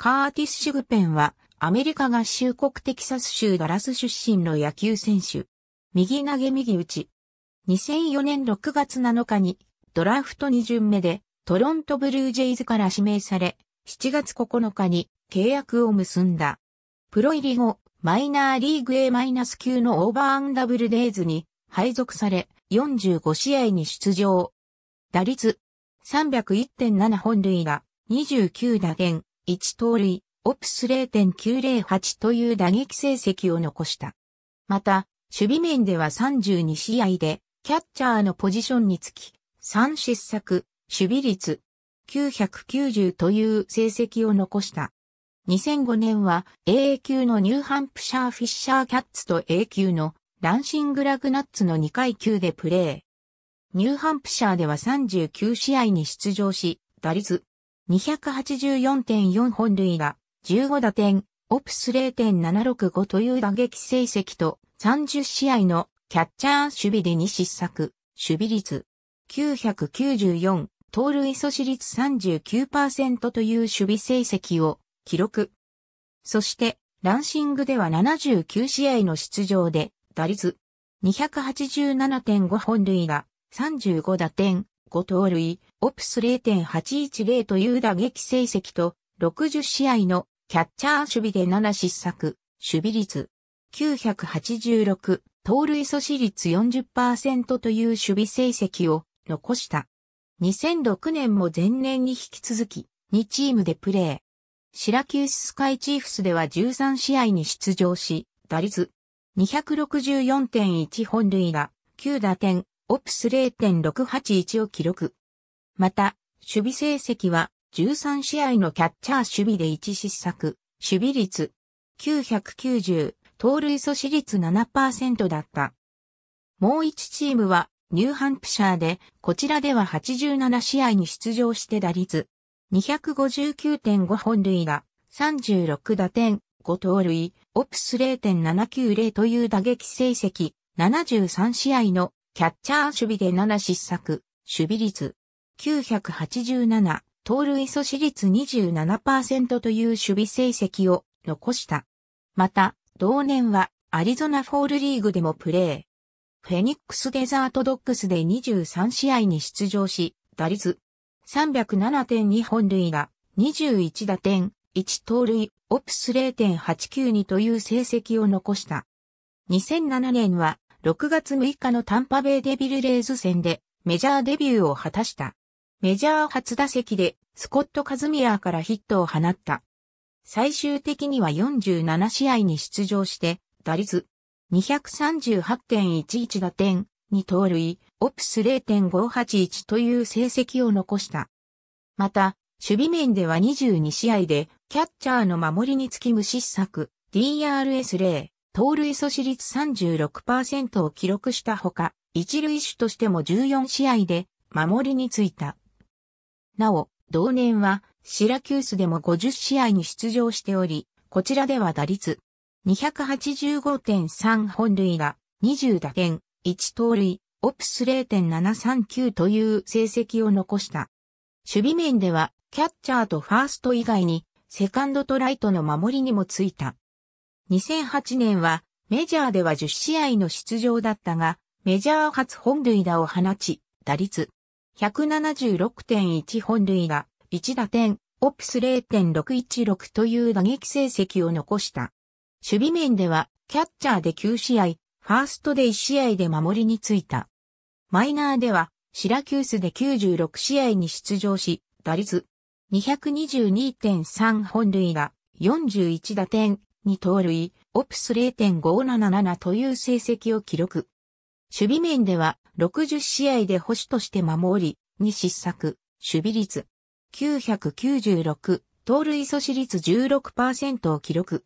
カーティス・シグペンは、アメリカ合衆国テキサス州ガラス出身の野球選手。右投げ右打ち。2004年6月7日に、ドラフト2巡目で、トロントブルージェイズから指名され、7月9日に契約を結んだ。プロ入り後、マイナーリーグ A- 級のオーバーアンダブルデイズに配属され、45試合に出場。打率301.7本塁打、29打点、1盗塁、オプス0.908という打撃成績を残した。また、守備面では32試合で、キャッチャーのポジションにつき、3失策、守備率、990という成績を残した。2005年は a 級のニューハンプシャーフィッシャーキャッツと A 級のランシングラグナッツの2階級でプレー。ニューハンプシャーでは39試合に出場し、打率284.4本塁打、15打点、オプス0.765という打撃成績と30試合のキャッチャー守備で2失策、守備率994、盗塁阻止率39%という守備成績を記録。そして、ランシングでは79試合の出場で、打率287.5本塁打、35打点、5盗塁、オプス0.810という打撃成績と、60試合のキャッチャー守備で7失策、守備率986、盗塁阻止率40%という守備成績を残した。2006年も前年に引き続き、2チームでプレー。シラキューススカイチーフスでは13試合に出場し、打率264.1本塁打、9打点、オプス0.681を記録。また、守備成績は13試合のキャッチャー守備で1失策、守備率990、盗塁阻止率7%だった。もう1チームはニューハンプシャーで、こちらでは87試合に出場して打率259.5本塁打、36打点、5盗塁、オプス0.790という打撃成績、73試合のキャッチャー守備で7失策、守備率987、盗塁阻止率27%という守備成績を残した。また、同年はアリゾナフォールリーグでもプレー。フェニックスデザートドッグスで23試合に出場し、打率307.2本塁打、21打点、1盗塁、オプス0.892という成績を残した。2007年は6月6日のタンパベイデビルレーズ戦でメジャーデビューを果たした。メジャー初打席でスコット・カズミアーからヒットを放った。最終的には47試合に出場して、打率238.11打点、2盗塁、オプス0.581という成績を残した。また、守備面では22試合で、キャッチャーの守りにつき無失策、DRS0、盗塁阻止率36%を記録したほか、一塁手としても14試合で守りについた。なお、同年はシラキュースでも50試合に出場しており、こちらでは打率285.3本塁が20打点、1盗塁、オプス0.739という成績を残した。守備面では、キャッチャーとファースト以外に、セカンドとライトの守りにもついた。2008年はメジャーでは10試合の出場だったが、メジャー初本塁打を放ち、打率176.1本塁打、1打点、オプス0.616という打撃成績を残した。守備面では、キャッチャーで9試合、ファーストで1試合で守りについた。マイナーでは、シラキュースで96試合に出場し、打率222.3本塁打、41打点、に盗塁、オプス0.577という成績を記録。守備面では60試合で保守として守り、に失策、守備率996、盗塁阻止率16%を記録。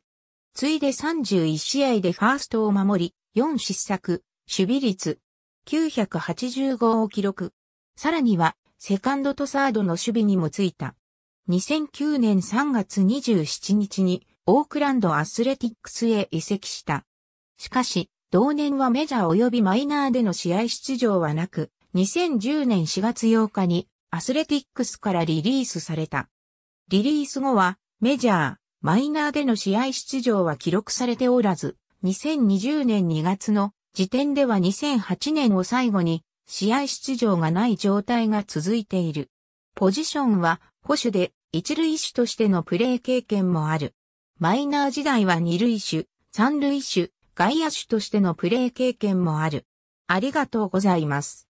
次いで31試合でファーストを守り、4失策、守備率985を記録。さらには、セカンドとサードの守備にもついた。2009年3月27日にオークランドアスレティックスへ移籍した。しかし、同年はメジャー及びマイナーでの試合出場はなく、2010年4月8日にアスレティックスからリリースされた。リリース後はメジャー、マイナーでの試合出場は記録されておらず、2020年2月の時点では2008年を最後に試合出場がない状態が続いている。ポジションは保守で一塁手としてのプレー経験もある。マイナー時代は二塁手、三塁手、外野手としてのプレー経験もある。ありがとうございます。